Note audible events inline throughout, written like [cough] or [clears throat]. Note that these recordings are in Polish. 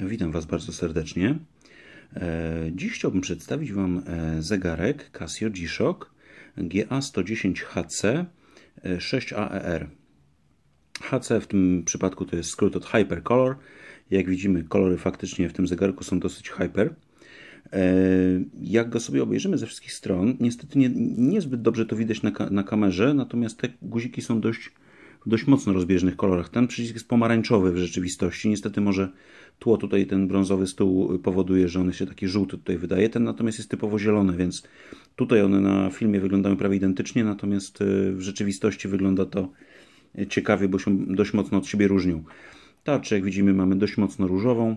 Witam Was bardzo serdecznie. E, dziś chciałbym przedstawić Wam e, zegarek Casio G-Shock GA110HC 6AER. HC w tym przypadku to jest skrót od Hypercolor. Jak widzimy, kolory faktycznie w tym zegarku są dosyć hyper. E, jak go sobie obejrzymy ze wszystkich stron, niestety nie, niezbyt dobrze to widać na, na kamerze, natomiast te guziki są dość w dość mocno rozbieżnych kolorach. Ten przycisk jest pomarańczowy w rzeczywistości. Niestety może tło tutaj, ten brązowy stół y, powoduje, że on się taki żółty tutaj wydaje, ten natomiast jest typowo zielony, więc tutaj one na filmie wyglądają prawie identycznie, natomiast y, w rzeczywistości wygląda to y, ciekawie, bo się dość mocno od siebie różnią. Tarczę, jak widzimy, mamy dość mocno różową.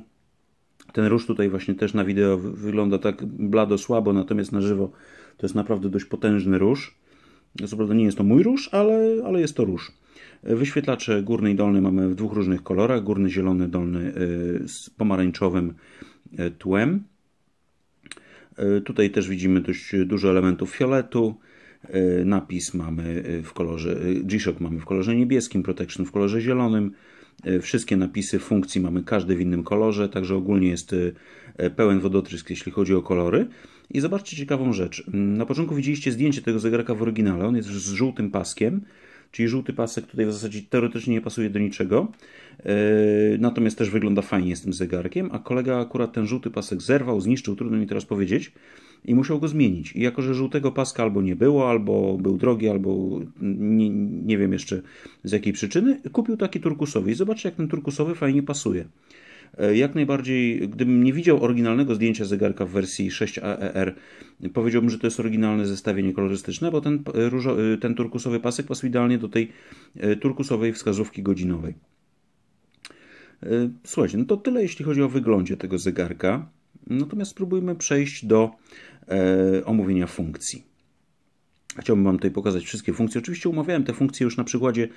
Ten róż tutaj właśnie też na wideo wygląda tak blado, słabo, natomiast na żywo to jest naprawdę dość potężny róż. Co prawda nie jest to mój róż, ale, ale jest to róż. Wyświetlacze górny i dolny mamy w dwóch różnych kolorach. Górny zielony, dolny e, z pomarańczowym e, tłem. E, tutaj też widzimy dość dużo elementów fioletu. Napis mamy w kolorze, G-Shock mamy w kolorze niebieskim, Protection w kolorze zielonym. Wszystkie napisy funkcji mamy każdy w innym kolorze, także ogólnie jest pełen wodotrysk, jeśli chodzi o kolory. I zobaczcie ciekawą rzecz. Na początku widzieliście zdjęcie tego zegarka w oryginale, on jest z żółtym paskiem. Czyli żółty pasek tutaj w zasadzie teoretycznie nie pasuje do niczego, e, natomiast też wygląda fajnie z tym zegarkiem, a kolega akurat ten żółty pasek zerwał, zniszczył, trudno mi teraz powiedzieć, i musiał go zmienić. I jako, że żółtego paska albo nie było, albo był drogi, albo nie, nie wiem jeszcze z jakiej przyczyny, kupił taki turkusowy i zobaczcie, jak ten turkusowy fajnie pasuje. E, jak najbardziej, gdybym nie widział oryginalnego zdjęcia zegarka w wersji 6AER, powiedziałbym, że to jest oryginalne zestawienie kolorystyczne, bo ten, e, różo, e, ten turkusowy pasek pasuje idealnie do tej turkusowej wskazówki godzinowej. Słuchajcie, no to tyle jeśli chodzi o wyglądzie tego zegarka. Natomiast spróbujmy przejść do e, omówienia funkcji. Chciałbym Wam tutaj pokazać wszystkie funkcje. Oczywiście umawiałem te funkcje już na przykładzie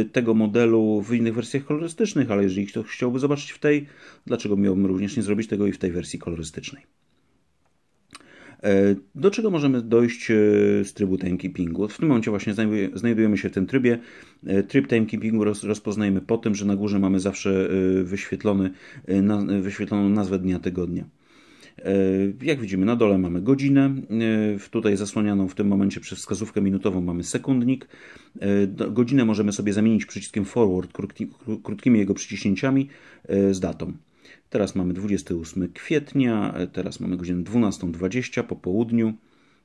y, tego modelu w innych wersjach kolorystycznych, ale jeżeli ktoś chciałby zobaczyć w tej, dlaczego miałbym również nie zrobić tego i w tej wersji kolorystycznej. Y, do czego możemy dojść y, z trybu timekeepingu? W tym momencie właśnie znajdujemy się w tym trybie. Tryb timekeepingu rozpoznajemy po tym, że na górze mamy zawsze wyświetlony, wyświetloną nazwę dnia tygodnia. E, jak widzimy, na dole mamy godzinę, e, tutaj zasłanianą w tym momencie przez wskazówkę minutową mamy sekundnik. E, godzinę możemy sobie zamienić przyciskiem forward, krótkimi jego przyciśnięciami z datą. Teraz mamy 28 kwietnia, teraz mamy godzinę 12.20 po południu.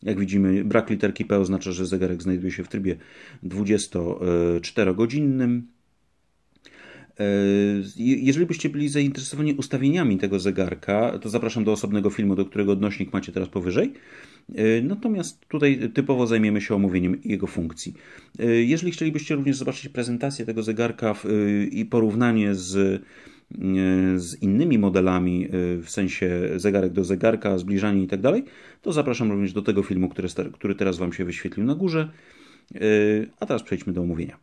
Jak widzimy, brak literki P oznacza, że zegarek znajduje się w trybie 24-godzinnym. Yy, jeżeli byście byli zainteresowani ustawieniami tego zegarka, to zapraszam do osobnego filmu, do którego odnośnik macie teraz powyżej. Yy, natomiast tutaj typowo zajmiemy się omówieniem jego funkcji. Yy, jeżeli chcielibyście również zobaczyć prezentację tego zegarka i porównanie z z innymi modelami, w sensie zegarek do zegarka, zbliżanie i tak dalej, to zapraszam również do tego filmu, który, który teraz Wam się wyświetlił na górze. A teraz przejdźmy do omówienia.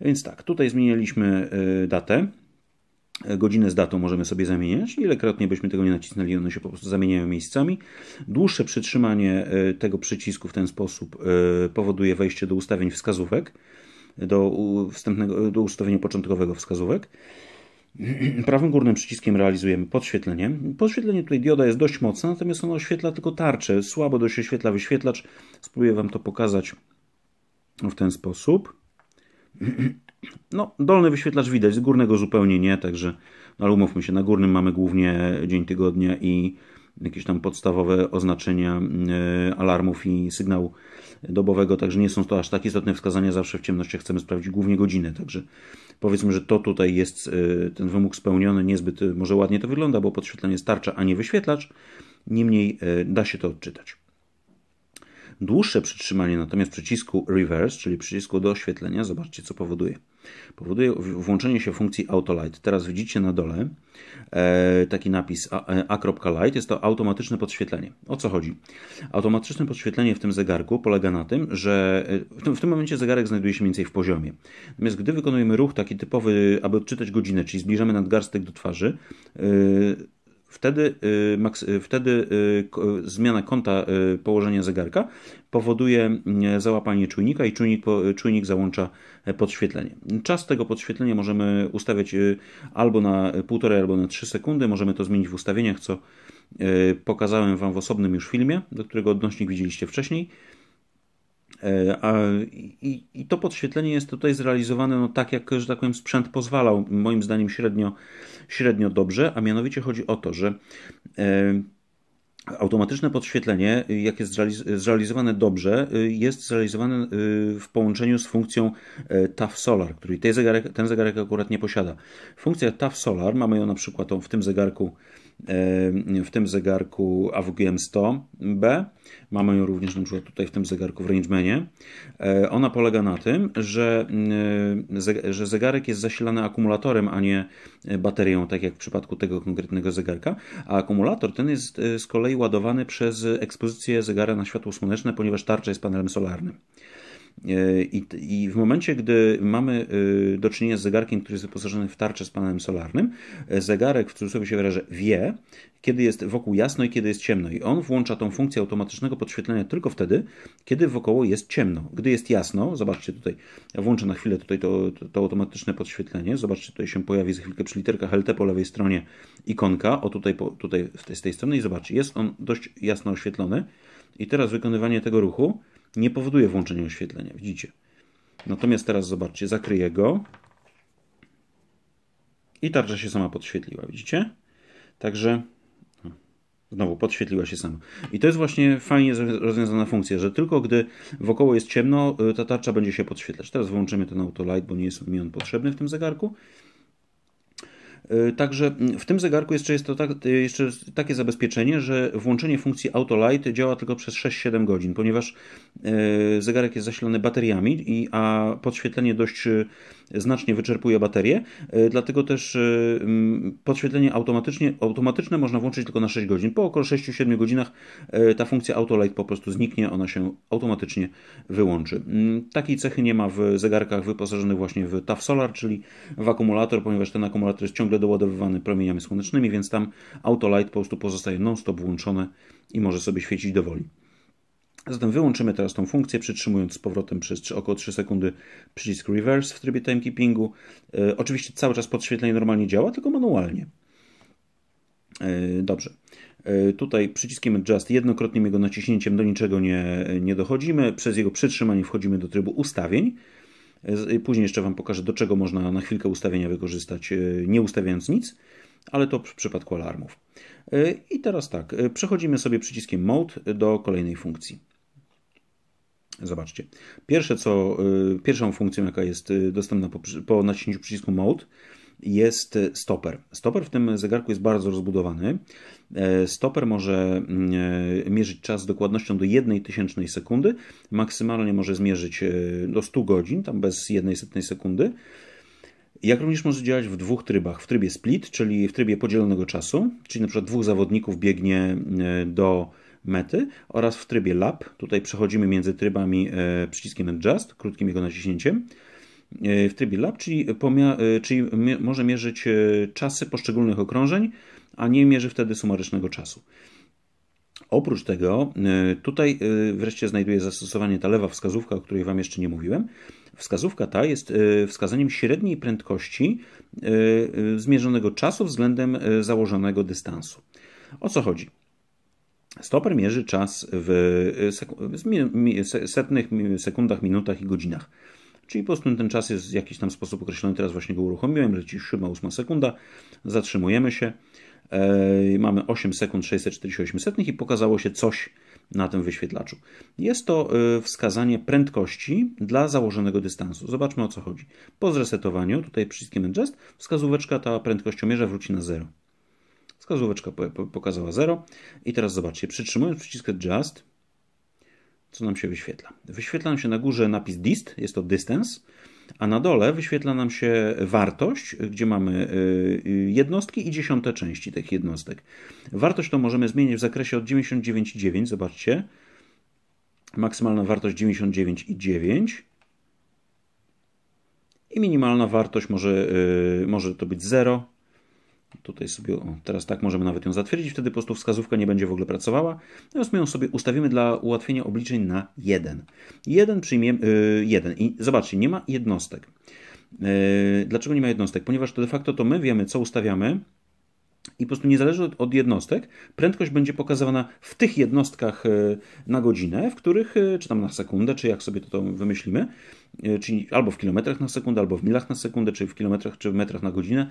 Więc tak, tutaj zmieniliśmy y, datę. E, godzinę z datą możemy sobie zamieniać. Ilekrotnie byśmy tego nie nacisnęli, one się po prostu zamieniają miejscami. Dłuższe przytrzymanie e, tego przycisku w ten sposób e, powoduje wejście do ustawień wskazówek, do, wstępnego, do ustawienia początkowego wskazówek. [clears throat] Prawym górnym przyciskiem realizujemy podświetlenie. Podświetlenie tutaj dioda jest dość mocne, natomiast ono oświetla tylko tarczę. Słabo dość oświetla wyświetlacz. Spróbuję Wam to pokazać w ten sposób. No, dolny wyświetlacz widać, z górnego zupełnie nie, także, no ale umówmy się, na górnym mamy głównie dzień tygodnia i jakieś tam podstawowe oznaczenia e, alarmów i sygnału dobowego, także nie są to aż tak istotne wskazania. Zawsze w ciemnościach chcemy sprawdzić głównie godziny, także powiedzmy, że to tutaj jest e, ten wymóg spełniony. Niezbyt e, może ładnie to wygląda, bo podświetlenie starcza, a nie wyświetlacz. Niemniej da się to odczytać. Dłuższe przytrzymanie natomiast przycisku reverse, czyli przycisku do oświetlenia, zobaczcie co powoduje. Powoduje włączenie się funkcji Autolight. Teraz widzicie na dole e, taki napis a.light. E, Jest to automatyczne podświetlenie. O co chodzi? Automatyczne podświetlenie w tym zegarku polega na tym, że e, w tym, w tym momencie zegarek znajduje się mniej więcej w poziomie. Natomiast gdy wykonujemy ruch taki typowy, aby odczytać godzinę, czyli zbliżamy nadgarstek do twarzy, Wtedy, y, y, wtedy y, zmiana kąta położenia zegarka powoduje załapanie czujnika i czujnik, czujnik załącza podświetlenie. Czas tego podświetlenia możemy ustawiać albo na 1,5 albo na 3 sekundy. Możemy to zmienić w ustawieniach, co pokazałem Wam w osobnym już filmie, do którego odnośnik widzieliście wcześniej. E, I, I, to podświetlenie jest tutaj zrealizowane no, tak, jak, że tak powiem, sprzęt pozwalał, moim zdaniem, średnio, średnio dobrze, a mianowicie chodzi o to, że e, automatyczne podświetlenie, jak jest zrealizowane dobrze, e, jest zrealizowane w połączeniu z funkcją TAF Solar, której ten zegarek, ten zegarek akurat nie posiada. Funkcja TAF Solar, mamy ją na przykład w tym zegarku Y, w tym zegarku AWGM 100B. Mamy ją również na przykład tutaj w tym zegarku w rangemanie. Y, ona polega na tym, że, y, że zegarek jest zasilany akumulatorem, a nie baterią, tak jak w przypadku tego konkretnego zegarka. A akumulator ten jest z kolei ładowany przez ekspozycję zegara na światło słoneczne, ponieważ tarcza jest panelem solarnym. E, I, I, w momencie, gdy mamy e, do czynienia z zegarkiem, który jest wyposażony w tarczę z panem solarnym, e, zegarek, w cudzysłowie się wyrażę, wie, kiedy jest wokół jasno i kiedy jest ciemno. I on włącza tą funkcję automatycznego podświetlenia tylko wtedy, kiedy wokoło jest ciemno. Gdy jest jasno, zobaczcie tutaj, ja włączę na chwilę tutaj to, to, to automatyczne podświetlenie. Zobaczcie, tutaj się pojawi za chwilkę przy literkach LT po lewej stronie ikonka, o tutaj, po, tutaj z tej strony i zobaczcie, jest on dość jasno oświetlony. I teraz wykonywanie tego ruchu nie powoduje włączenia oświetlenia, widzicie. Natomiast teraz zobaczcie, zakryję go i tarcza się sama podświetliła, widzicie? Także no, Znowu podświetliła się sama. I to jest właśnie fajnie rozwiązana funkcja, że tylko gdy wokoło jest ciemno, y, ta tarcza będzie się podświetlać. Teraz włączymy ten auto light, bo nie jest mi on potrzebny w tym zegarku. Y, także w tym zegarku jeszcze jest to tak, y, jeszcze takie zabezpieczenie, że włączenie funkcji Auto Light działa tylko przez 6-7 godzin, ponieważ y, zegarek jest zasilany bateriami, a podświetlenie dość znacznie wyczerpuje baterię, e, dlatego też e, podświetlenie automatycznie, automatyczne można włączyć tylko na 6 godzin. Po około 6-7 godzinach e, ta funkcja Autolight po prostu zniknie, ona się automatycznie wyłączy. Mm, takiej cechy nie ma w zegarkach wyposażonych właśnie w TAF Solar, czyli w akumulator, ponieważ ten akumulator jest ciągle doładowywany promieniami słonecznymi, więc tam Autolight po prostu pozostaje non-stop włączone i może sobie świecić do woli. Zatem wyłączymy teraz tą funkcję, przytrzymując z powrotem przez około 3 sekundy przycisk reverse w trybie timekeepingu. E, oczywiście cały czas podświetlenie normalnie działa, tylko manualnie. E, dobrze. E, tutaj przyciskiem adjust, jednokrotnym jego naciśnięciem do niczego nie, nie dochodzimy. Przez jego przytrzymanie wchodzimy do trybu ustawień. Później jeszcze Wam pokażę, do czego można na chwilkę ustawienia wykorzystać, nie ustawiając nic, ale to w przypadku alarmów. I teraz tak, przechodzimy sobie przyciskiem Mode do kolejnej funkcji. Zobaczcie. Pierwsze co, y, pierwszą funkcją, jaka jest y, dostępna po, po naciśnięciu przycisku Mode, jest y, stoper. Stoper w tym zegarku jest bardzo rozbudowany. E, stoper może mm, e, mierzyć czas z dokładnością do jednej tysięcznej sekundy. Maksymalnie może zmierzyć do 100 godzin, tam bez jednej setnej sekundy. Jak również może działać w dwóch trybach. W trybie split, czyli w trybie podzielonego czasu, czyli na przykład dwóch zawodników biegnie do mety oraz w trybie lab. Tutaj przechodzimy między trybami e, przyciskiem adjust, krótkim jego naciśnięciem. E, w trybie lab, czyli, e, czyli może mierzyć czasy poszczególnych okrążeń, a nie mierzy wtedy sumarycznego czasu. Oprócz tego, tutaj wreszcie znajduje zastosowanie ta lewa wskazówka, o której Wam jeszcze nie mówiłem. Wskazówka ta jest wskazaniem średniej prędkości zmierzonego czasu względem założonego dystansu. O co chodzi? Stoper mierzy czas w y, setnych sekundach, minutach i godzinach. Czyli po prostu ten czas jest w jakiś tam sposób określony. Teraz właśnie go uruchomiłem, leci 7-8 sekunda. Zatrzymujemy się. mamy 8 sekund 648 setnych i pokazało się coś na tym wyświetlaczu. Jest to y, wskazanie prędkości dla założonego dystansu. Zobaczmy o co chodzi. Po zresetowaniu, tutaj przyciskiem Adjust, wskazóweczka ta prędkościomierza wróci na 0. Wskazóweczka pokazała 0. I teraz zobaczcie, przytrzymując przycisk Adjust, co nam się wyświetla? Wyświetla nam się na górze napis dist, jest to distance, a na dole wyświetla nam się wartość, gdzie mamy y, y, jednostki i dziesiąte części tych jednostek. Wartość to możemy zmienić w zakresie od 99,9, zobaczcie. Maksymalna wartość 99,9 i minimalna wartość może, y, może to być 0, Tutaj sobie, o, teraz tak możemy nawet ją zatwierdzić, wtedy po prostu wskazówka nie będzie w ogóle pracowała. Natomiast my ją sobie ustawimy dla ułatwienia obliczeń na 1. 1 przyjmiemy, yy, I zobaczcie, nie ma jednostek. Yy, dlaczego nie ma jednostek? Ponieważ to de facto to my wiemy, co ustawiamy i po prostu niezależnie od, od jednostek, prędkość będzie pokazywana w tych jednostkach y, na godzinę, w których, y, czy tam na sekundę, czy jak sobie to, to wymyślimy, E, czyli albo w kilometrach na sekundę, albo w milach na sekundę, czyli w kilometrach, czy w metrach na godzinę,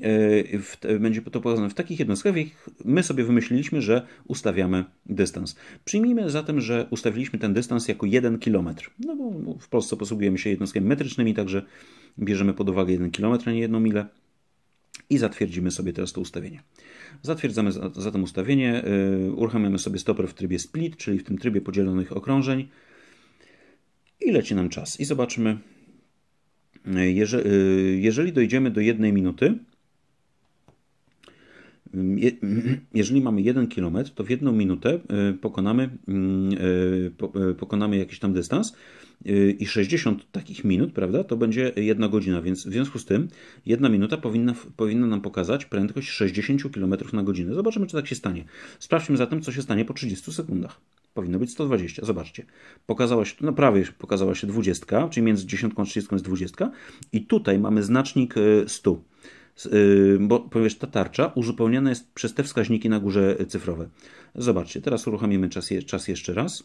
e, w, będzie to pokazane w takich jednostkach, w jakich my sobie wymyśliliśmy, że ustawiamy dystans. Przyjmijmy zatem, że ustawiliśmy ten dystans jako 1 km. No bo w Polsce posługujemy się jednostkami metrycznymi, także bierzemy pod uwagę 1 km, a nie 1 milę i zatwierdzimy sobie teraz to ustawienie. Zatwierdzamy zatem ustawienie, e, uruchamiamy sobie stoper w trybie split, czyli w tym trybie podzielonych okrążeń i leci nam czas. I zobaczymy, y, jeżeli, dojdziemy do jednej minuty, mm, [clears throat] jeżeli mamy 1 km, to w jedną minutę y, pokonamy, mm, y, pokonamy jakiś tam dystans i 60 takich minut, prawda, to będzie jedna godzina, więc w związku z tym jedna minuta powinna, powinna nam pokazać prędkość 60 km na godzinę. Zobaczymy, czy tak się stanie. Sprawdźmy zatem, co się stanie po 30 sekundach powinno być 120. Zobaczcie, pokazała się, no prawie pokazała się 20, czyli między 10 a 30 jest 20 i tutaj mamy znacznik 100, y, y, bo ponieważ ta tarcza uzupełniana jest przez te wskaźniki na górze y, cyfrowe. Zobaczcie, teraz uruchomimy czas, czas jeszcze raz.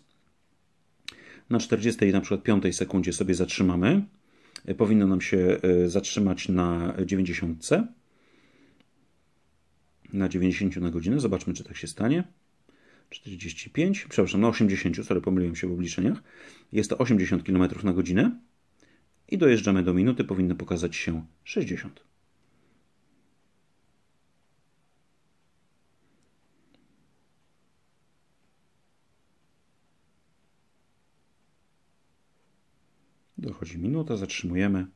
Na 40 na przykład 5 sekundzie sobie zatrzymamy. Powinno nam się zatrzymać na 90 na 90 na godzinę. Zobaczmy, czy tak się stanie. 45, przepraszam, na 80, sorry, pomyliłem się w obliczeniach, jest to 80 km na godzinę i dojeżdżamy do minuty, powinno pokazać się 60. Dochodzi minuta, zatrzymujemy.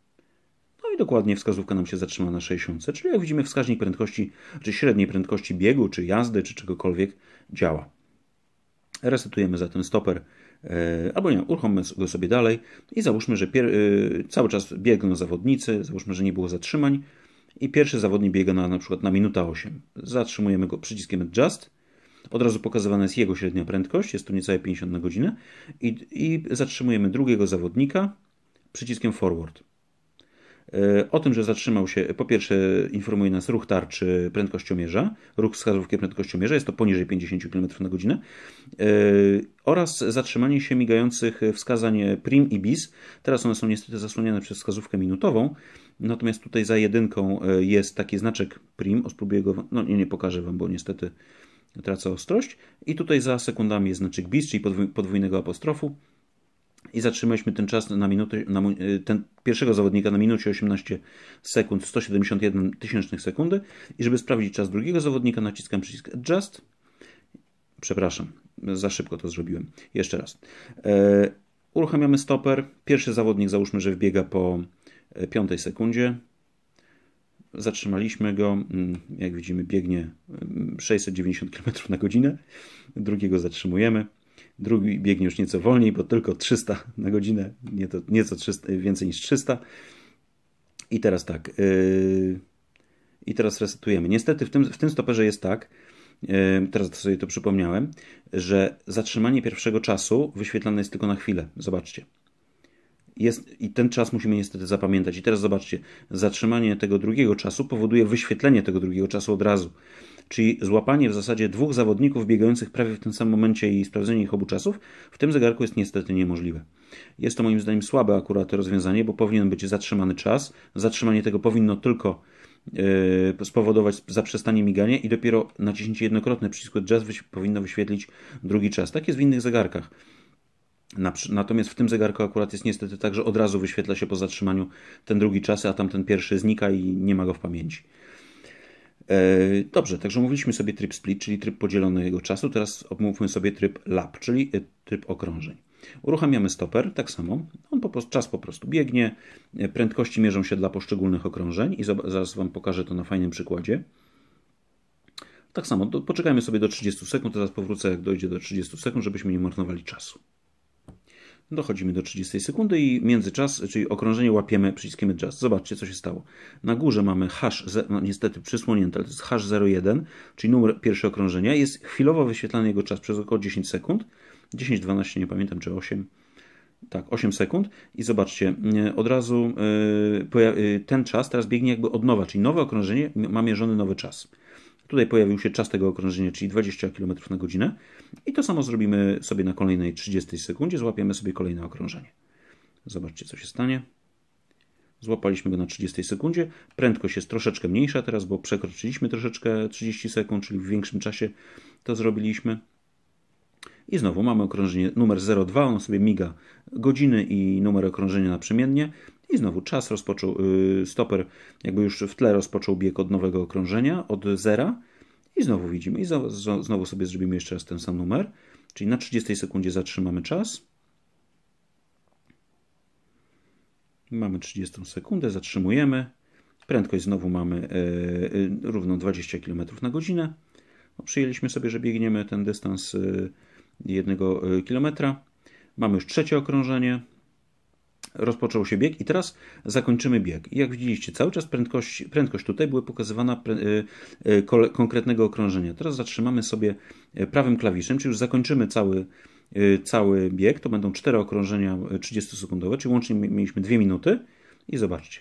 No i dokładnie wskazówka nam się zatrzyma na 60, czyli jak widzimy wskaźnik prędkości, czy średniej prędkości biegu, czy jazdy, czy czegokolwiek działa. Resetujemy zatem stoper, e, albo nie, uruchommy go sobie dalej i załóżmy, że e, cały czas biegną zawodnicy, załóżmy, że nie było zatrzymań i pierwszy zawodnik biega na, na przykład na minuta 8. Zatrzymujemy go przyciskiem adjust, od razu pokazywana jest jego średnia prędkość, jest to niecałe 50 na godzinę i, i zatrzymujemy drugiego zawodnika przyciskiem forward. E, o tym, że zatrzymał się, po pierwsze informuje nas ruch tarczy prędkościomierza, ruch wskazówki prędkościomierza, jest to poniżej 50 km na godzinę, e, oraz zatrzymanie się migających wskazań prim i bis. Teraz one są niestety zasłonięte przez wskazówkę minutową, natomiast tutaj za jedynką e, jest taki znaczek prim, o spróbuję go, no nie, nie pokażę Wam, bo niestety tracę ostrość. I tutaj za sekundami jest znaczek bis, czyli podwójnego apostrofu i zatrzymaliśmy ten czas na minutę, na, y, ten pierwszego zawodnika na minucie 18 sekund, 171 tysięcznych sekundy. I żeby sprawdzić czas drugiego zawodnika, naciskam przycisk Adjust. Przepraszam, za szybko to zrobiłem. Jeszcze raz. E, uruchamiamy stoper. Pierwszy zawodnik, załóżmy, że wbiega po 5 e, sekundzie. Zatrzymaliśmy go. Mm, jak widzimy, biegnie 690 mm, km na godzinę. Drugiego zatrzymujemy drugi biegnie już nieco wolniej, bo tylko 300 na godzinę, nie to, nieco 300, więcej niż 300. I teraz tak. Yy, I teraz resetujemy. Niestety w tym, w tym stoperze jest tak, yy, teraz sobie to przypomniałem, że zatrzymanie pierwszego czasu wyświetlane jest tylko na chwilę. Zobaczcie. Jest, I ten czas musimy niestety zapamiętać. I teraz zobaczcie, zatrzymanie tego drugiego czasu powoduje wyświetlenie tego drugiego czasu od razu czyli złapanie w zasadzie dwóch zawodników biegających prawie w tym samym momencie i sprawdzenie ich obu czasów, w tym zegarku jest niestety niemożliwe. Jest to moim zdaniem słabe akurat rozwiązanie, bo powinien być zatrzymany czas. Zatrzymanie tego powinno tylko e, spowodować zaprzestanie migania i dopiero naciśnięcie jednokrotne przycisku jazz powinno wyświetlić drugi czas. Tak jest w innych zegarkach. Natomiast w tym zegarku akurat jest niestety tak, że od razu wyświetla się po zatrzymaniu ten drugi czas, a tamten pierwszy znika i nie ma go w pamięci. E, dobrze, także mówiliśmy sobie tryb split, czyli tryb podzielonego czasu. Teraz omówmy sobie tryb lap, czyli e, tryb okrążeń. Uruchamiamy stoper, tak samo. On po prostu, czas po prostu biegnie. E, prędkości mierzą się dla poszczególnych okrążeń i zaraz Wam pokażę to na fajnym przykładzie. Tak samo, poczekajmy sobie do 30 sekund, teraz powrócę jak dojdzie do 30 sekund, żebyśmy nie marnowali czasu. Dochodzimy do 30 sekundy i międzyczas, czyli okrążenie łapiemy przyciskiem adjust. Zobaczcie, co się stało. Na górze mamy hash, no niestety przysłonięte, ale to jest hash 01, czyli numer pierwsze okrążenia. Jest chwilowo wyświetlany jego czas przez około 10 sekund. 10, 12, nie pamiętam, czy 8 tak, 8 sekund i zobaczcie, e, od razu e, e, ten czas teraz biegnie jakby od nowa, czyli nowe okrążenie ma mierzony nowy czas. Tutaj pojawił się czas tego okrążenia, czyli 20 km na godzinę. I to samo zrobimy sobie na kolejnej 30 sekundzie. Złapiemy sobie kolejne okrążenie. Zobaczcie, co się stanie. Złapaliśmy go na 30 sekundzie. Prędkość jest troszeczkę mniejsza teraz, bo przekroczyliśmy troszeczkę 30 sekund, czyli w większym czasie to zrobiliśmy. I znowu mamy okrążenie numer 02, ono sobie miga godziny i numer okrążenia naprzemiennie. I znowu czas rozpoczął, y, stoper jakby już w tle rozpoczął bieg od nowego okrążenia, od zera. I znowu widzimy, i znowu sobie zrobimy jeszcze raz ten sam numer. Czyli na 30 sekundzie zatrzymamy czas. Mamy 30 sekundę, zatrzymujemy. Prędkość znowu mamy równą 20 km na godzinę. No, przyjęliśmy sobie, że biegniemy ten dystans e, jednego e, kilometra. Mamy już trzecie okrążenie, rozpoczął się bieg i teraz zakończymy bieg. jak widzieliście, cały czas prędkość, prędkość tutaj była pokazywana y, y, konkretnego okrążenia. Teraz zatrzymamy sobie e, prawym klawiszem, czyli już zakończymy cały, y, cały bieg. To będą cztery okrążenia 30-sekundowe, e, czyli łącznie mieliśmy dwie minuty. I zobaczcie,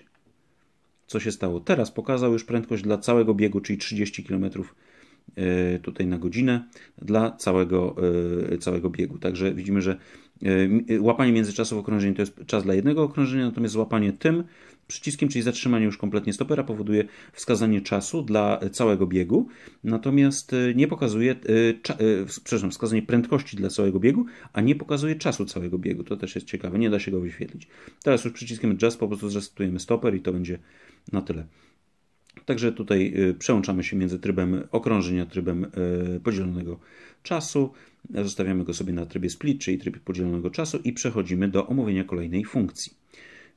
co się stało. Teraz pokazał już prędkość dla całego biegu, czyli 30 km e, tutaj na godzinę dla całego, całego biegu. Także widzimy, że Y, łapanie międzyczasów okrążeń to jest czas dla jednego okrążenia, natomiast łapanie tym przyciskiem, czyli zatrzymanie już kompletnie stopera, powoduje wskazanie czasu dla całego biegu, natomiast y, nie pokazuje, y, przepraszam, wskazanie prędkości dla całego biegu, a nie pokazuje czasu całego biegu. To też jest ciekawe, nie da się go wyświetlić. Teraz już przyciskiem Jazz, po prostu zresetujemy stoper i to będzie na tyle. Także tutaj przełączamy się między trybem okrążenia, trybem podzielonego czasu. Zostawiamy go sobie na trybie split, czyli trybie podzielonego czasu i przechodzimy do omówienia kolejnej funkcji.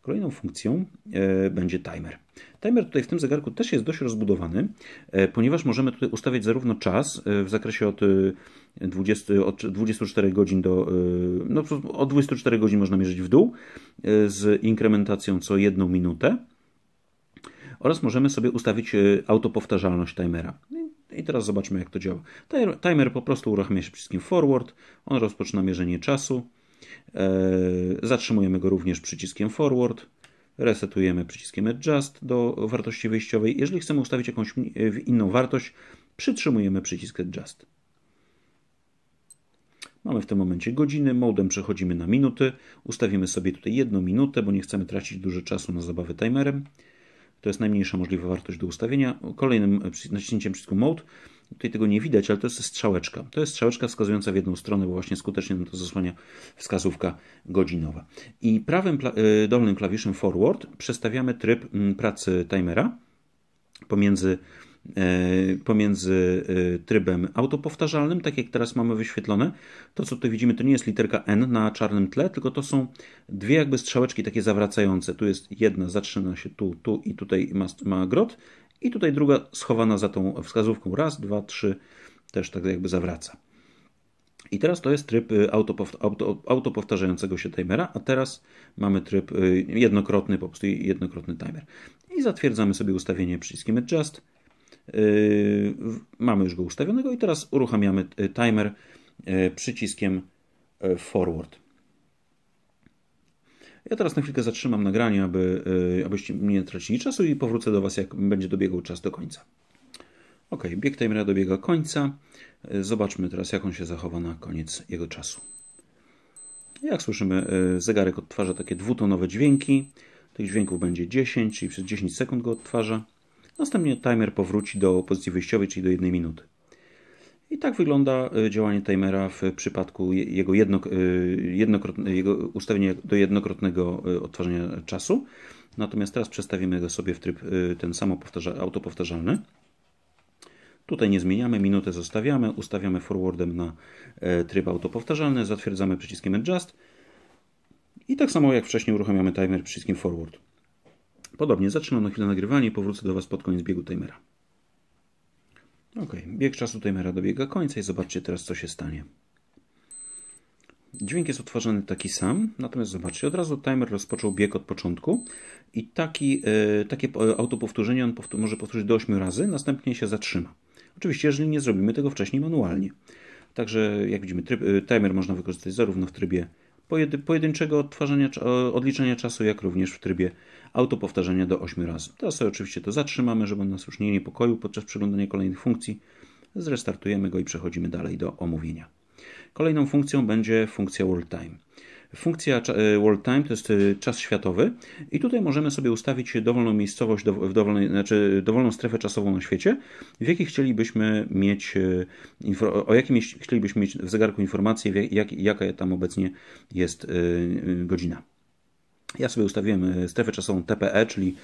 Kolejną funkcją e, będzie timer. Timer tutaj w tym zegarku też jest dość rozbudowany, e, ponieważ możemy tutaj ustawiać zarówno czas e, w zakresie od, 20, od 24 godzin do. No, od 24 godzin można mierzyć w dół z inkrementacją co jedną minutę oraz możemy sobie ustawić autopowtarzalność timera. I teraz zobaczmy, jak to działa. Timer po prostu uruchamia się przyciskiem forward, on rozpoczyna mierzenie czasu. E, zatrzymujemy go również przyciskiem forward. Resetujemy przyciskiem adjust do wartości wyjściowej. Jeżeli chcemy ustawić jakąś e, inną wartość, przytrzymujemy przycisk adjust. Mamy w tym momencie godziny, modem przechodzimy na minuty. Ustawimy sobie tutaj jedną minutę, bo nie chcemy tracić dużo czasu na zabawę timerem. To jest najmniejsza możliwa wartość do ustawienia. Kolejnym naciśnięciem przycisku Mode Tutaj tego nie widać, ale to jest strzałeczka. To jest strzałeczka wskazująca w jedną stronę, bo właśnie skutecznie nam to zasłania wskazówka godzinowa. I prawym y, dolnym klawiszem forward przestawiamy tryb mm, pracy timera pomiędzy E, pomiędzy e, trybem autopowtarzalnym, tak jak teraz mamy wyświetlone. To, co tutaj widzimy, to nie jest literka N na czarnym tle, tylko to są dwie jakby strzałeczki takie zawracające. Tu jest jedna, zatrzyma się tu, tu i tutaj ma, ma grot i tutaj druga schowana za tą wskazówką. Raz, dwa, trzy, też tak jakby zawraca. I teraz to jest tryb e, auto, autopowtarzającego się timera, a teraz mamy tryb jednokrotny, po prostu jednokrotny timer. I zatwierdzamy sobie ustawienie przyciskiem Adjust Yy, mamy już go ustawionego i teraz uruchamiamy y, timer y, przyciskiem y, forward. Ja teraz na chwilkę zatrzymam nagranie, aby, abyście nie tracili czasu i powrócę do Was, jak będzie dobiegał czas do końca. Ok, bieg timera dobiega końca. Zobaczmy teraz, jak on się zachowa na koniec jego czasu. Jak słyszymy, zegarek odtwarza takie dwutonowe dźwięki. Tych dźwięków będzie 10, czyli przez 10 sekund go odtwarza. Następnie timer powróci do pozycji wyjściowej, czyli do jednej minuty. I tak wygląda e, działanie timera w przypadku jego, jedno, e, jego ustawienia do jednokrotnego e, odtwarzania czasu. Natomiast teraz przestawimy go sobie w tryb ten samo autopowtarzalny. Tutaj nie zmieniamy, minutę zostawiamy, ustawiamy forwardem na tryb autopowtarzalny, zatwierdzamy przyciskiem adjust. I tak samo jak wcześniej uruchamiamy timer przyciskiem forward. Podobnie, zatrzymam na chwilę nagrywanie i powrócę do Was pod koniec biegu timera. Ok, bieg czasu timera dobiega końca i zobaczcie teraz, co się stanie. Dźwięk jest odtwarzany taki sam, natomiast zobaczcie, od razu timer rozpoczął bieg od początku i taki, yy, takie e, autopowtórzenie on powtór może powtórzyć do 8 razy, następnie się zatrzyma. Oczywiście, jeżeli nie zrobimy tego wcześniej manualnie. Także, jak widzimy, tryb, yy, timer można wykorzystać zarówno w trybie pojedynczego odtwarzania, odliczenia czasu, jak również w trybie autopowtarzania do 8 razy. Teraz sobie oczywiście to zatrzymamy, żeby nas już nie niepokoił podczas przeglądania kolejnych funkcji. Zrestartujemy go i przechodzimy dalej do omówienia. Kolejną funkcją będzie funkcja Time. Funkcja e, world time to jest e, czas światowy i tutaj możemy sobie ustawić dowolną miejscowość, w dowolnej, znaczy dowolną strefę czasową na świecie, w jakiej chcielibyśmy mieć, e, o jakim chcielibyśmy mieć w zegarku informację, jak, jaka tam obecnie jest godzina. Ja sobie ustawiłem strefę czasową TPE, czyli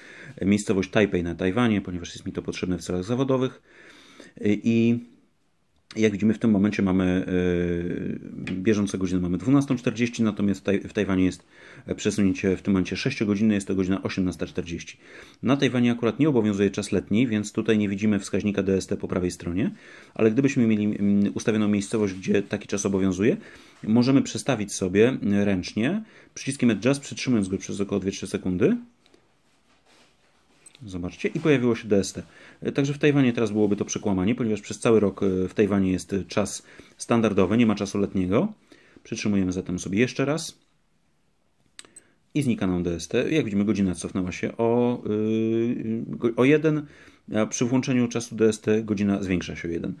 miejscowość Taipei na Tajwanie, ponieważ jest mi to potrzebne w celach zawodowych. I jak widzimy w tym momencie mamy y, bieżące godziny mamy 12.40, natomiast w Tajwanie jest e, przesunięcie w tym momencie 6 godzin jest to godzina 18.40. Na Tajwanie akurat nie obowiązuje czas letni, więc tutaj nie widzimy wskaźnika DST po prawej stronie, ale gdybyśmy mieli mm, ustawioną miejscowość, gdzie taki czas obowiązuje, możemy przestawić sobie y, ręcznie przyciskiem Adjust, przytrzymując go przez około 2-3 sekundy Zobaczcie. I pojawiło się DST. E, także w Tajwanie teraz byłoby to przekłamanie, ponieważ przez cały rok e, w Tajwanie jest e, czas standardowy, nie ma czasu letniego. Przytrzymujemy zatem sobie jeszcze raz. I znika nam DST. Jak widzimy, godzina cofnęła się o, yy, o 1, a przy włączeniu czasu DST godzina zwiększa się o 1.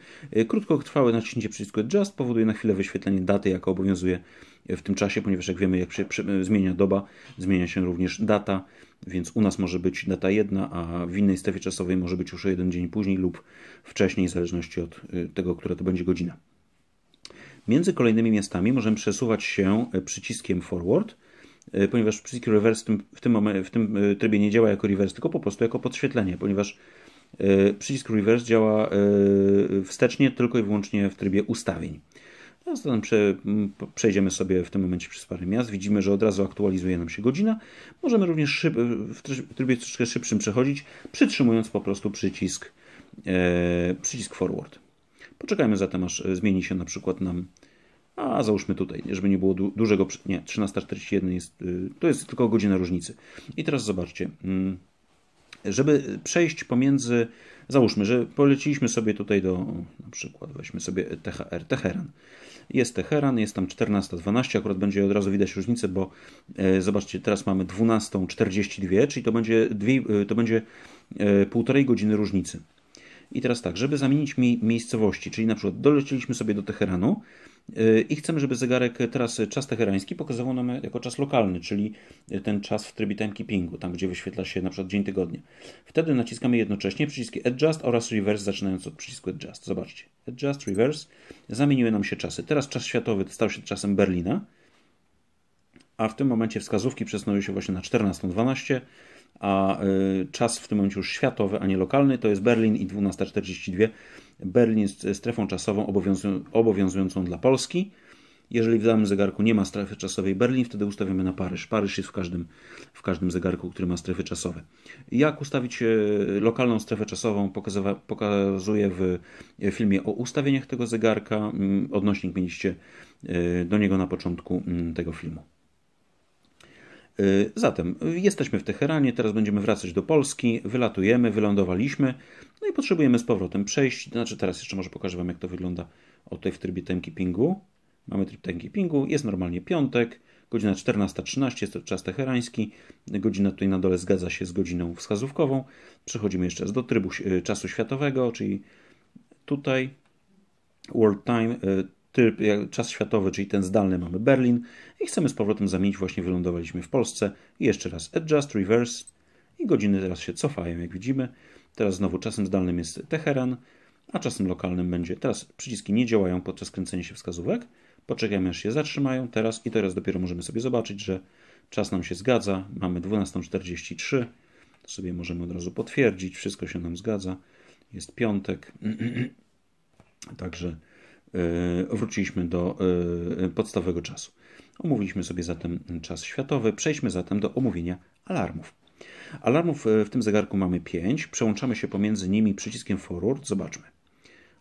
Krótkotrwałe naciśnięcie przycisku Adjust powoduje na chwilę wyświetlenie daty, jaka obowiązuje w tym czasie, ponieważ jak wiemy, jak się zmienia doba, zmienia się również data więc u nas może być data jedna, a w innej strefie czasowej może być już jeden dzień później lub wcześniej, w zależności od y, tego, która to będzie godzina. Między kolejnymi miastami możemy przesuwać się y, przyciskiem forward, y, ponieważ przycisk reverse w tym, w tym, w tym trybie nie działa jako reverse, tylko po prostu jako podświetlenie, ponieważ przycisk reverse działa wstecznie tylko i wyłącznie w trybie ustawień. No, zatem prze, przejdziemy sobie w tym momencie przez parę miast. Widzimy, że od razu aktualizuje nam się godzina. Możemy również szyb, w trybie troszkę szybszym przechodzić, przytrzymując po prostu przycisk, e, przycisk forward. Poczekajmy zatem, aż e, zmieni się na przykład nam a załóżmy tutaj, żeby nie było du dużego. Nie, 13.41 jest. Y, to jest tylko godzina różnicy. I teraz zobaczcie. Mm, żeby przejść pomiędzy. Załóżmy, że poleciliśmy sobie tutaj do. Na przykład weźmy sobie THR, Teheran. Jest Teheran, jest tam 14.12, akurat będzie od razu widać różnicę, bo e, zobaczcie, teraz mamy 12.42, czyli to będzie, dwie, e, to będzie e, półtorej godziny różnicy. I teraz tak, żeby zamienić mi miejscowości, czyli na przykład doleciliśmy sobie do Teheranu, Y, I chcemy, żeby zegarek teraz y, czas teherański pokazywał nam y, jako czas lokalny, czyli ten czas w trybie timekeepingu, tam gdzie wyświetla się na przykład dzień tygodnia. Wtedy naciskamy jednocześnie przyciski adjust oraz reverse, zaczynając od przycisku adjust. Zobaczcie, adjust, reverse, zamieniły nam się czasy. Teraz czas światowy stał się czasem Berlina, a w tym momencie wskazówki przesunęły się właśnie na 14.12, a y, czas w tym momencie już światowy, a nie lokalny, to jest Berlin i 12.42. Berlin jest strefą czasową obowiązującą dla Polski. Jeżeli w danym zegarku nie ma strefy czasowej Berlin, wtedy ustawiamy na Paryż. Paryż jest w każdym, w każdym zegarku, który ma strefy czasowe. Jak ustawić e, lokalną strefę czasową pokazuję w e, filmie o ustawieniach tego zegarka. Mm, odnośnik mieliście e, do niego na początku mm, tego filmu. Y, zatem jesteśmy w Teheranie, teraz będziemy wracać do Polski, wylatujemy, wylądowaliśmy, no i potrzebujemy z powrotem przejść. Znaczy, teraz jeszcze może pokażę Wam, jak to wygląda o tutaj w trybie timekeepingu. Mamy tryb timekeepingu, jest normalnie piątek, godzina 14.13, jest to czas teherański. Godzina tutaj na dole zgadza się z godziną wskazówkową. Przechodzimy jeszcze raz do trybu y, czasu światowego, czyli tutaj World Time y, tryb, czas światowy, czyli ten zdalny mamy Berlin i chcemy z powrotem zamienić, właśnie wylądowaliśmy w Polsce i jeszcze raz adjust, reverse i godziny teraz się cofają, jak widzimy. Teraz znowu czasem zdalnym jest Teheran, a czasem lokalnym będzie. Teraz przyciski nie działają podczas kręcenia się wskazówek. poczekajmy aż się zatrzymają teraz i teraz dopiero możemy sobie zobaczyć, że czas nam się zgadza. Mamy 12.43. To sobie możemy od razu potwierdzić. Wszystko się nam zgadza. Jest piątek. [clears throat] Także E, wróciliśmy do e, podstawowego czasu. Omówiliśmy sobie zatem czas światowy. Przejdźmy zatem do omówienia alarmów. Alarmów e, w tym zegarku mamy 5. Przełączamy się pomiędzy nimi przyciskiem forward. Zobaczmy.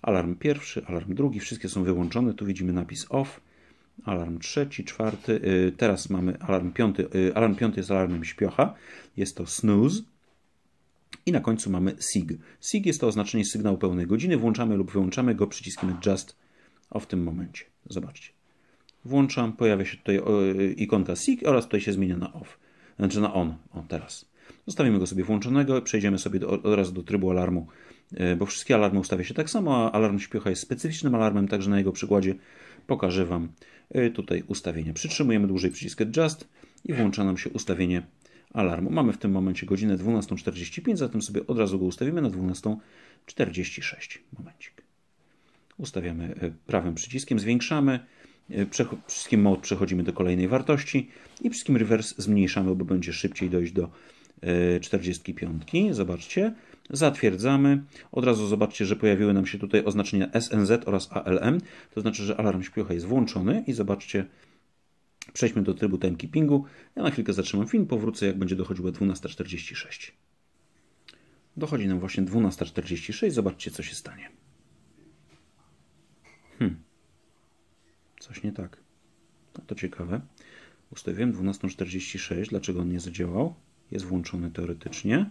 Alarm pierwszy, alarm drugi, wszystkie są wyłączone. Tu widzimy napis off. Alarm trzeci, czwarty. Teraz mamy alarm piąty. Alarm piąty jest alarmem śpiocha. Jest to snooze. I na końcu mamy SIG. SIG jest to oznaczenie sygnału pełnej godziny. Włączamy lub wyłączamy go przyciskiem just. O, w tym momencie. Zobaczcie. Włączam, pojawia się tutaj e, ikonka SIG oraz tutaj się zmienia na OFF. Znaczy na ON. O, teraz. Zostawimy go sobie włączonego, przejdziemy sobie do, od razu do trybu alarmu, e, bo wszystkie alarmy ustawia się tak samo, a alarm śpiocha jest specyficznym alarmem, także na jego przykładzie pokażę Wam e, tutaj ustawienie. Przytrzymujemy dłużej przycisk Adjust i włącza nam się ustawienie alarmu. Mamy w tym momencie godzinę 12.45, zatem sobie od razu go ustawimy na 12.46. Momencik ustawiamy e, prawym przyciskiem, zwiększamy, e, wszystkim mod przechodzimy do kolejnej wartości i wszystkim reverse zmniejszamy, bo będzie szybciej dojść do 45. E, zobaczcie, zatwierdzamy. Od razu zobaczcie, że pojawiły nam się tutaj oznaczenia SNZ oraz ALM, to znaczy, że alarm śpiocha jest włączony i zobaczcie, przejdźmy do trybu timekeepingu. Ja na chwilkę zatrzymam film, powrócę jak będzie dochodziło 12.46. Dochodzi nam właśnie 12.46, zobaczcie co się stanie. Hmm. Coś nie tak. No to ciekawe. Ustawiłem 12.46. Dlaczego on nie zadziałał? Jest włączony teoretycznie.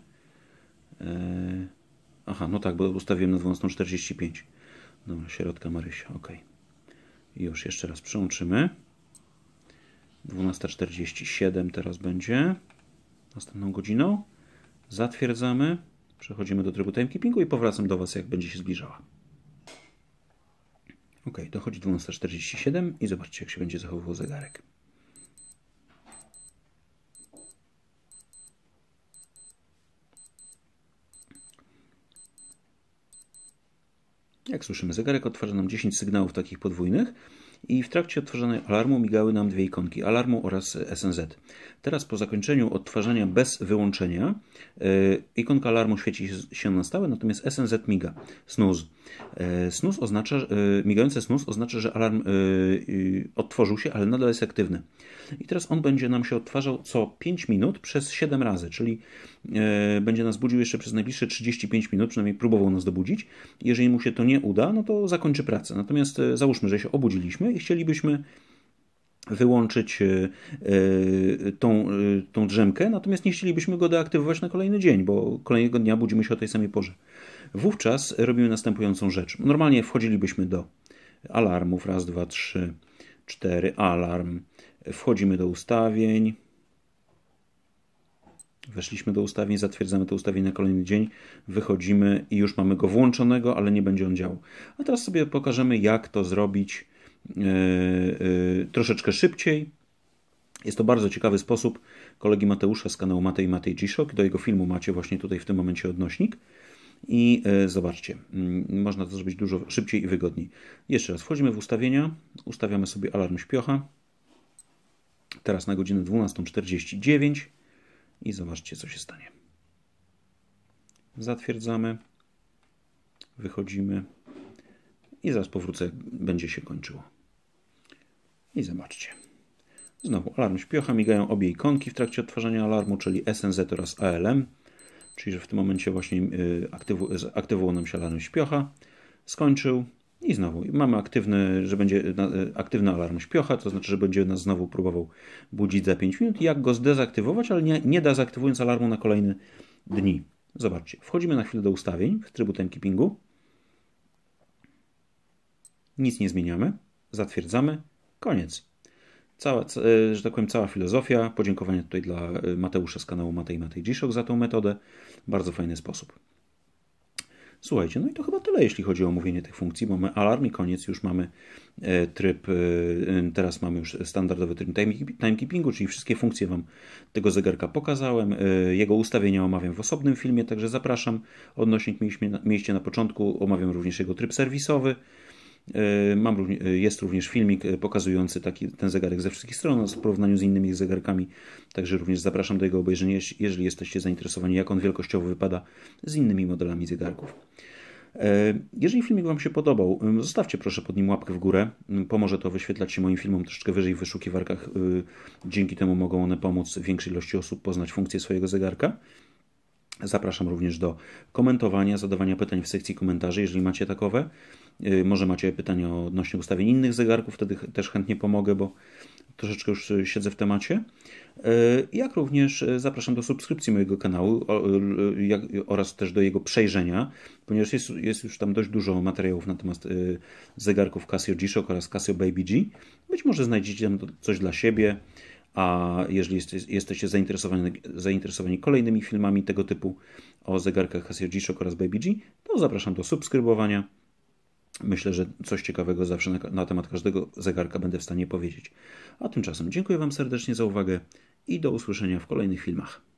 E, aha, no tak, bo ustawiłem na 12.45. Dobra, środka Marysia, ok. Już jeszcze raz przełączymy. 12.47 teraz będzie następną godziną. Zatwierdzamy. Przechodzimy do trybu timekeepingu i powracam do Was, jak będzie się zbliżała. Ok, dochodzi 12.47 i zobaczcie, jak się będzie zachowywał zegarek. Jak słyszymy, zegarek otwarza nam 10 sygnałów takich podwójnych i w trakcie odtwarzania alarmu migały nam dwie ikonki, alarmu oraz SNZ. Teraz po zakończeniu odtwarzania bez wyłączenia e, ikonka alarmu świeci się na stałe, natomiast SNZ miga, snooze. E, snus oznacza, e, migające snus oznacza, że alarm e, odtworzył się, ale nadal jest aktywny. I teraz on będzie nam się odtwarzał co 5 minut przez 7 razy, czyli będzie nas budził jeszcze przez najbliższe 35 minut, przynajmniej próbował nas dobudzić. Jeżeli mu się to nie uda, no to zakończy pracę. Natomiast załóżmy, że się obudziliśmy i chcielibyśmy wyłączyć tą, tą drzemkę, natomiast nie chcielibyśmy go deaktywować na kolejny dzień, bo kolejnego dnia budzimy się o tej samej porze wówczas robimy następującą rzecz. Normalnie wchodzilibyśmy do alarmów, raz, dwa, trzy, cztery, alarm, wchodzimy do ustawień, Weszliśmy do ustawień, zatwierdzamy to ustawienie na kolejny dzień, wychodzimy i już mamy go włączonego, ale nie będzie on działał. A teraz sobie pokażemy, jak to zrobić yy, yy, troszeczkę szybciej. Jest to bardzo ciekawy sposób kolegi Mateusza z kanału Matej Matej Dziszok. Do jego filmu macie właśnie tutaj w tym momencie odnośnik. I e, zobaczcie, mm, można to zrobić dużo szybciej i wygodniej. Jeszcze raz, wchodzimy w ustawienia, ustawiamy sobie alarm śpiocha. Teraz na godzinę 12.49 i zobaczcie, co się stanie. Zatwierdzamy, wychodzimy i zaraz powrócę, będzie się kończyło. I zobaczcie. Znowu alarm śpiocha, migają obie ikonki w trakcie odtwarzania alarmu, czyli SNZ oraz ALM czyli że w tym momencie właśnie y, aktywował nam się alarm śpiocha, skończył i znowu mamy aktywny, że będzie y, aktywny alarm śpiocha, to znaczy, że będzie nas znowu próbował budzić za 5 minut. Jak go zdezaktywować, ale nie, nie da zaktywując alarmu na kolejne dni. Zobaczcie, wchodzimy na chwilę do ustawień w trybu timekeepingu. Nic nie zmieniamy, zatwierdzamy, koniec. Cała, e, że tak powiem, cała filozofia. Podziękowania tutaj dla e, Mateusza z kanału Matej Matej Dziszok za tą metodę. Bardzo fajny sposób. Słuchajcie, no i to chyba tyle, jeśli chodzi o omówienie tych funkcji. Mamy alarm i koniec, już mamy e, tryb, teraz mamy już standardowy tryb timekeepingu, czyli wszystkie funkcje Wam tego zegarka pokazałem. Jego ustawienia omawiam w osobnym filmie, także zapraszam. Odnośnik mieliście na początku, omawiam również jego tryb serwisowy. Y, mam, y, jest również filmik y, pokazujący taki, ten zegarek ze wszystkich stron no, w porównaniu z innymi zegarkami, także również zapraszam do jego obejrzenia, jeżeli jesteście zainteresowani, jak on wielkościowo wypada z innymi modelami zegarków. Jeżeli filmik Wam się podobał, zostawcie proszę pod nim łapkę w górę. Pomoże to wyświetlać się moim filmom troszeczkę wyżej w wyszukiwarkach. Dzięki temu mogą one pomóc większej ilości osób poznać funkcję swojego zegarka. Zapraszam również do komentowania, zadawania pytań w sekcji komentarzy, jeżeli macie takowe. Y, może macie pytania odnośnie ustawień innych zegarków, wtedy też chętnie pomogę, bo troszeczkę już y, siedzę w temacie. Y, jak również zapraszam do subskrypcji mojego kanału oraz też do jego przejrzenia, ponieważ jest, jest już tam dość dużo materiałów na temat zegarków Casio G-Shock oraz Casio Baby G. Być może znajdziecie tam coś dla siebie, a jeżeli jesteście zainteresowani, zainteresowani kolejnymi filmami tego typu o zegarkach Casio oraz Baby G, to zapraszam do subskrybowania. Myślę, że coś ciekawego zawsze na, na temat każdego zegarka będę w stanie powiedzieć. A tymczasem dziękuję Wam serdecznie za uwagę i do usłyszenia w kolejnych filmach.